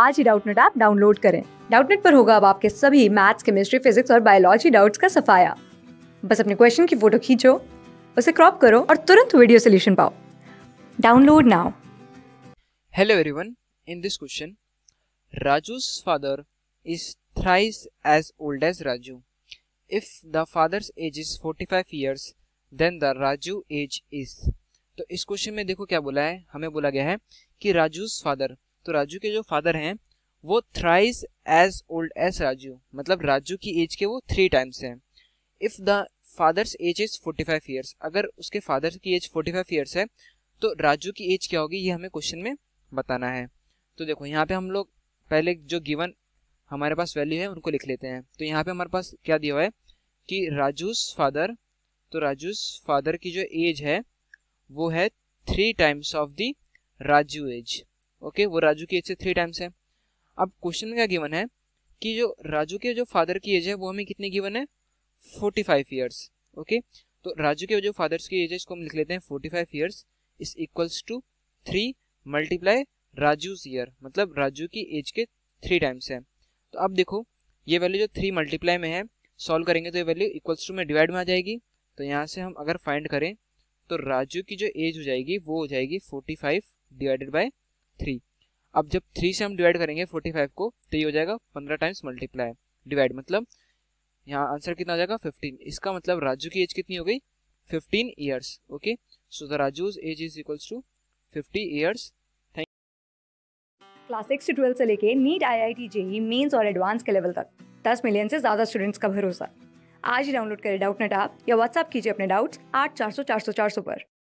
आज ही Doubtnut app download करें डाउटनेट पर होगा अब आपके सभी मैथ्स केमिस्ट्री फिजिक्स और बायोलॉजी डाउट्स का सफाया बस अपने क्वेश्चन की फोटो खींचो उसे क्रॉप करो और तुरंत वीडियो सोल्यूशन पाओ download now hello everyone in this question Raju's father is thrice as old as Raju. If the father's age is 45 years, then the Raju age is तो इस क्वेश्चन में देखो क्या बोला है हमें बोला गया है कि राजू's फादर तो राजू के जो फादर हैं वो thrice age old age Raju मतलब राजू की एज के वो थ्री टाइम्स हैं if the father's age is forty five years अगर उसके फादर की एज फोर्टी फाइव ईयर्स है तो राजू की एज क्या होगी ये हमें क्वेश्चन में बताना है तो देखो यहाँ पे हम लोग पहले जो गिवन हमारे पास वैल्यू है उनको लिख लेते हैं तो यहाँ पे हमारे पास क्या दिया हुआ है कि राजूस फादर तो राजूस फादर की जो एज है वो है three times of the Raju age okay वो राजू की एज से थ्री टाइम्स है अब क्वेश्चन क्या गिवन है कि जो राजू के जो फादर की एज है वो हमें कितनी गिवन है फोर्टी फाइव ईयर्स ओके तो राजू के जो फादर्स की एज है इसको हम लिख लेते हैं forty five years is equals to three multiply Raju's year मतलब राजू की एज के थ्री टाइम्स है तो अब देखो ये वैल्यू जो थ्री मल्टीप्लाई में है सॉल्व करेंगे तो ये वैल्यू इक्वल्स टू में डिवाइड में आ जाएगी तो यहाँ से हम अगर फाइंड करें तो राजू की जो एज हो जाएगी वो हो जाएगी forty five divided by three अब जब थ्री से हम डिवाइड करेंगे फोर्टी फाइव को तो ये हो जाएगा पंद्रह टाइम्स मल्टीप्लाई डिवाइड मतलब यहाँ आंसर कितना हो जाएगा फिफ्टीन इसका मतलब राजू की एज कितनी हो गई fifteen years okay so the Raju's age is equals to fifty years class six से ट्वेल्व से लेके NEET I I T JEE mains और एडवांस के लेवल तक दस मिलियन से ज़्यादा स्टूडेंट्स का भरोसा आज ही डाउनलोड करें डाउट नेट आप या व्हाट्सअप कीजिए अपने डाउट्स आठ चार सौ चार सौ चार सौ पर